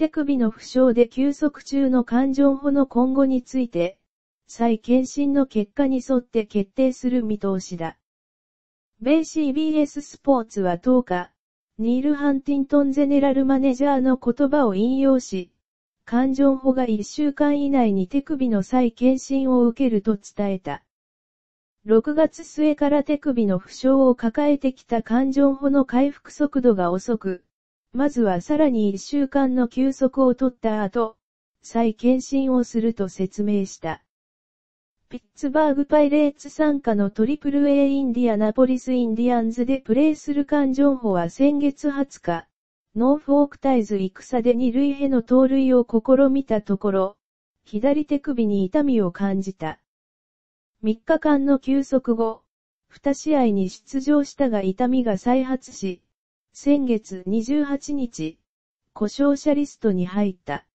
手首の負傷で休息中の感情保の今後について、再検診の結果に沿って決定する見通しだ。米 CBS スポーツは10日、ニール・ハンティントンゼネラルマネージャーの言葉を引用し、感情保が1週間以内に手首の再検診を受けると伝えた。6月末から手首の負傷を抱えてきた感情保の回復速度が遅く、まずはさらに1週間の休息を取った後、再検診をすると説明した。ピッツバーグパイレーツ参加のトリプル A インディアナポリスインディアンズでプレーするカンジョンホは先月20日、ノーフォークタイズ戦で二塁への盗塁を試みたところ、左手首に痛みを感じた。3日間の休息後、2試合に出場したが痛みが再発し、先月28日、故障者リストに入った。